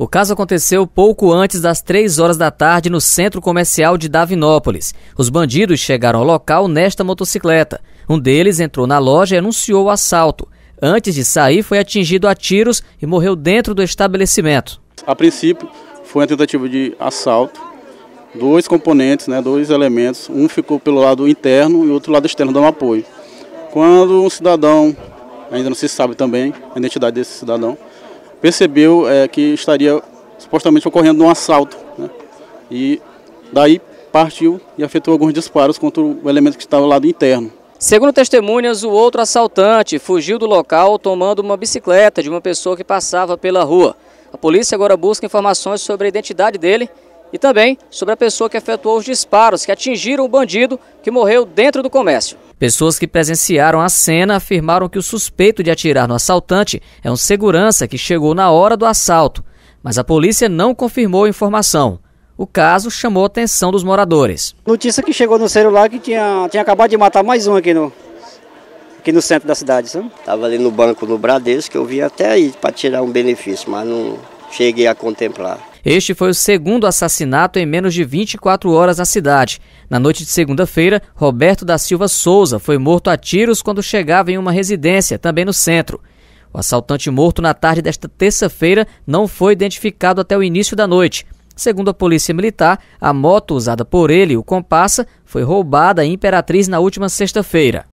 O caso aconteceu pouco antes das 3 horas da tarde no centro comercial de Davinópolis. Os bandidos chegaram ao local nesta motocicleta. Um deles entrou na loja e anunciou o assalto. Antes de sair, foi atingido a tiros e morreu dentro do estabelecimento. A princípio, foi uma tentativa de assalto. Dois componentes, né, dois elementos. Um ficou pelo lado interno e o outro lado externo dando apoio. Quando um cidadão, ainda não se sabe também a identidade desse cidadão, percebeu é, que estaria supostamente ocorrendo um assalto. Né? E daí partiu e afetou alguns disparos contra o elemento que estava ao lado interno. Segundo testemunhas, o outro assaltante fugiu do local tomando uma bicicleta de uma pessoa que passava pela rua. A polícia agora busca informações sobre a identidade dele e também sobre a pessoa que efetuou os disparos que atingiram o bandido que morreu dentro do comércio. Pessoas que presenciaram a cena afirmaram que o suspeito de atirar no assaltante é um segurança que chegou na hora do assalto, mas a polícia não confirmou a informação. O caso chamou a atenção dos moradores. Notícia que chegou no celular que tinha, tinha acabado de matar mais um aqui no, aqui no centro da cidade. Sabe? Estava ali no banco no Bradesco, eu vim até aí para tirar um benefício, mas não cheguei a contemplar. Este foi o segundo assassinato em menos de 24 horas na cidade. Na noite de segunda-feira, Roberto da Silva Souza foi morto a tiros quando chegava em uma residência, também no centro. O assaltante morto na tarde desta terça-feira não foi identificado até o início da noite. Segundo a Polícia Militar, a moto usada por ele, o Compassa, foi roubada em Imperatriz na última sexta-feira.